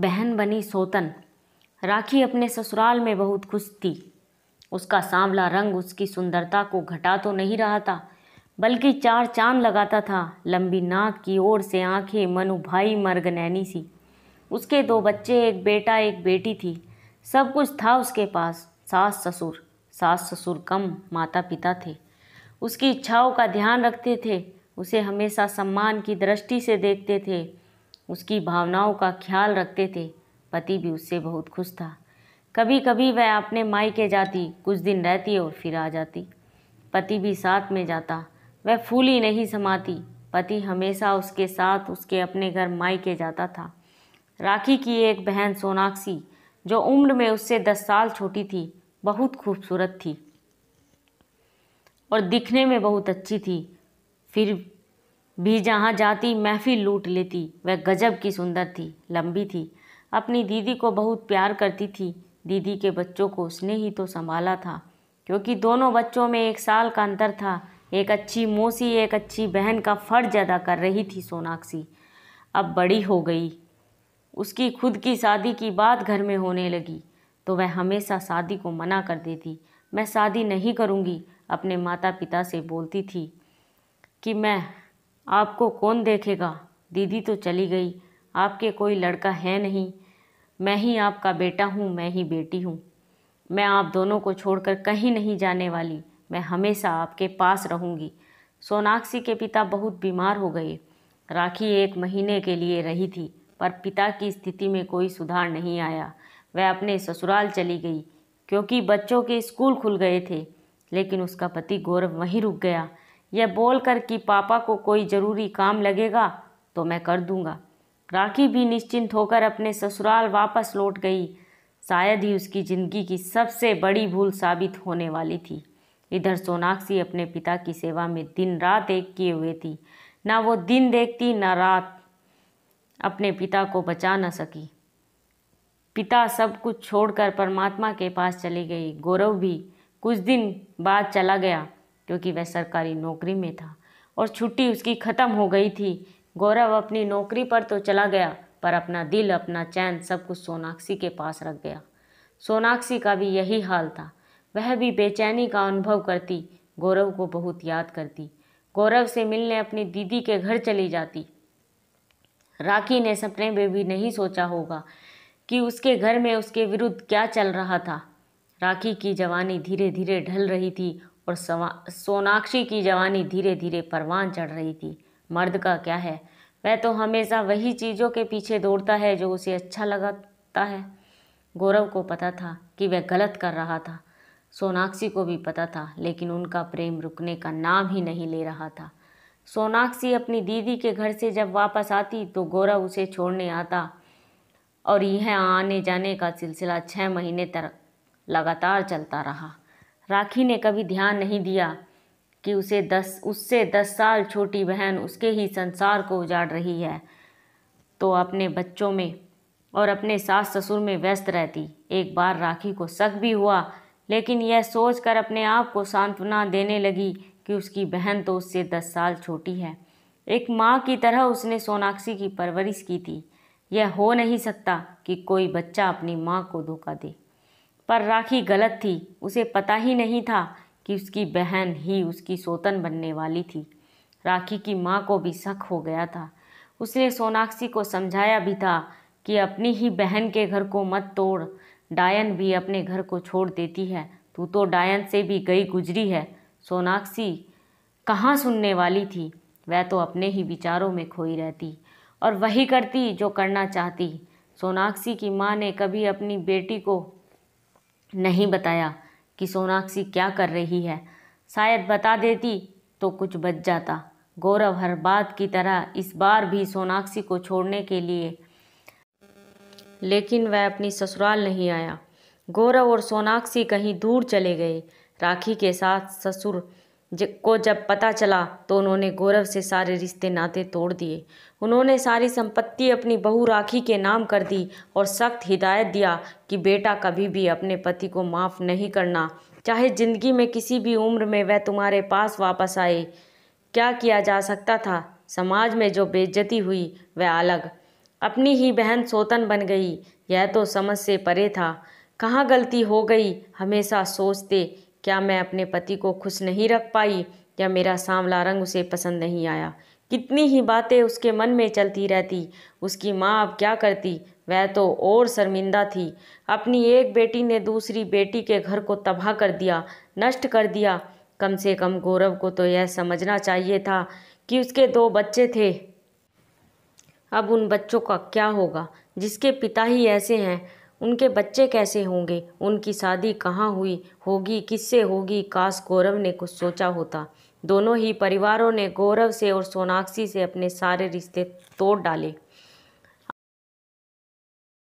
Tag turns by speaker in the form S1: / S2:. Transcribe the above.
S1: बहन बनी सोतन राखी अपने ससुराल में बहुत खुश थी उसका सांवला रंग उसकी सुंदरता को घटा तो नहीं रहा था बल्कि चार चांद लगाता था लंबी नाक की ओर से आंखें मर्ग नैनी सी उसके दो बच्चे एक बेटा एक बेटी थी सब कुछ था उसके पास सास ससुर सास ससुर कम माता पिता थे उसकी इच्छाओं का ध्यान रखते थे उसे हमेशा सम्मान की दृष्टि से देखते थे उसकी भावनाओं का ख्याल रखते थे पति भी उससे बहुत खुश था कभी कभी वह अपने मायके जाती कुछ दिन रहती और फिर आ जाती पति भी साथ में जाता वह फूली नहीं समाती पति हमेशा उसके साथ उसके अपने घर मायके जाता था राखी की एक बहन सोनाक्षी जो उम्र में उससे दस साल छोटी थी बहुत खूबसूरत थी और दिखने में बहुत अच्छी थी फिर भी जहाँ जाती महफिल लूट लेती वह गजब की सुंदर थी लंबी थी अपनी दीदी को बहुत प्यार करती थी दीदी के बच्चों को उसने ही तो संभाला था क्योंकि दोनों बच्चों में एक साल का अंतर था एक अच्छी मौसी एक अच्छी बहन का फर्ज अदा कर रही थी सोनाक्षी अब बड़ी हो गई उसकी खुद की शादी की बात घर में होने लगी तो वह हमेशा शादी को मना कर देती मैं शादी नहीं करूँगी अपने माता पिता से बोलती थी कि मैं आपको कौन देखेगा दीदी तो चली गई आपके कोई लड़का है नहीं मैं ही आपका बेटा हूँ मैं ही बेटी हूँ मैं आप दोनों को छोड़कर कहीं नहीं जाने वाली मैं हमेशा आपके पास रहूँगी सोनाक्षी के पिता बहुत बीमार हो गए राखी एक महीने के लिए रही थी पर पिता की स्थिति में कोई सुधार नहीं आया वह अपने ससुराल चली गई क्योंकि बच्चों के स्कूल खुल गए थे लेकिन उसका पति गौरव वहीं रुक गया यह बोलकर कि पापा को कोई ज़रूरी काम लगेगा तो मैं कर दूंगा राखी भी निश्चिंत होकर अपने ससुराल वापस लौट गई शायद ही उसकी ज़िंदगी की सबसे बड़ी भूल साबित होने वाली थी इधर सोनाक्षी अपने पिता की सेवा में दिन रात एक किए हुए थी ना वो दिन देखती ना रात अपने पिता को बचा न सकी पिता सब कुछ छोड़कर परमात्मा के पास चली गई गौरव भी कुछ दिन बाद चला गया क्योंकि वह सरकारी नौकरी में था और छुट्टी उसकी ख़त्म हो गई थी गौरव अपनी नौकरी पर तो चला गया पर अपना दिल अपना चैन सब कुछ सोनाक्षी के पास रख गया सोनाक्षी का भी यही हाल था वह भी बेचैनी का अनुभव करती गौरव को बहुत याद करती गौरव से मिलने अपनी दीदी के घर चली जाती राखी ने सपने में भी नहीं सोचा होगा कि उसके घर में उसके विरुद्ध क्या चल रहा था राखी की जवानी धीरे धीरे ढल रही थी और सोनाक्षी की जवानी धीरे धीरे परवान चढ़ रही थी मर्द का क्या है वह तो हमेशा वही चीज़ों के पीछे दौड़ता है जो उसे अच्छा लगाता है गौरव को पता था कि वह गलत कर रहा था सोनाक्षी को भी पता था लेकिन उनका प्रेम रुकने का नाम ही नहीं ले रहा था सोनाक्षी अपनी दीदी के घर से जब वापस आती तो गौरव उसे छोड़ने आता और यह आने जाने का सिलसिला छः महीने तक लगातार चलता रहा राखी ने कभी ध्यान नहीं दिया कि उसे दस उससे दस साल छोटी बहन उसके ही संसार को उजाड़ रही है तो अपने बच्चों में और अपने सास ससुर में व्यस्त रहती एक बार राखी को शक भी हुआ लेकिन यह सोचकर अपने आप को सांत्वना देने लगी कि उसकी बहन तो उससे दस साल छोटी है एक माँ की तरह उसने सोनाक्षी की परवरिश की थी यह हो नहीं सकता कि कोई बच्चा अपनी माँ को धोखा दे पर राखी गलत थी उसे पता ही नहीं था कि उसकी बहन ही उसकी सोतन बनने वाली थी राखी की माँ को भी शक हो गया था उसने सोनाक्षी को समझाया भी था कि अपनी ही बहन के घर को मत तोड़ डायन भी अपने घर को छोड़ देती है तू तो डायन से भी गई गुजरी है सोनाक्षी कहाँ सुनने वाली थी वह तो अपने ही विचारों में खोई रहती और वही करती जो करना चाहती सोनाक्षी की माँ ने कभी अपनी बेटी को नहीं बताया कि सोनाक्षी क्या कर रही है शायद बता देती तो कुछ बच जाता गौरव हर बात की तरह इस बार भी सोनाक्षी को छोड़ने के लिए लेकिन वह अपनी ससुराल नहीं आया गौरव और सोनाक्षी कहीं दूर चले गए राखी के साथ ससुर को जब पता चला तो उन्होंने गौरव से सारे रिश्ते नाते तोड़ दिए उन्होंने सारी संपत्ति अपनी बहू राखी के नाम कर दी और सख्त हिदायत दिया कि बेटा कभी भी अपने पति को माफ़ नहीं करना चाहे ज़िंदगी में किसी भी उम्र में वह तुम्हारे पास वापस आए क्या किया जा सकता था समाज में जो बेज्जती हुई वह अलग अपनी ही बहन सोतन बन गई यह तो समझ से परे था कहाँ गलती हो गई हमेशा सोचते क्या मैं अपने पति को खुश नहीं रख पाई या मेरा सांवला रंग उसे पसंद नहीं आया कितनी ही बातें उसके मन में चलती रहती उसकी माँ अब क्या करती वह तो और शर्मिंदा थी अपनी एक बेटी ने दूसरी बेटी के घर को तबाह कर दिया नष्ट कर दिया कम से कम गौरव को तो यह समझना चाहिए था कि उसके दो बच्चे थे अब उन बच्चों का क्या होगा जिसके पिता ही ऐसे हैं उनके बच्चे कैसे होंगे उनकी शादी कहाँ हुई होगी किससे होगी काश गौरव ने कुछ सोचा होता दोनों ही परिवारों ने गौरव से और सोनाक्षी से अपने सारे रिश्ते तोड़ डाले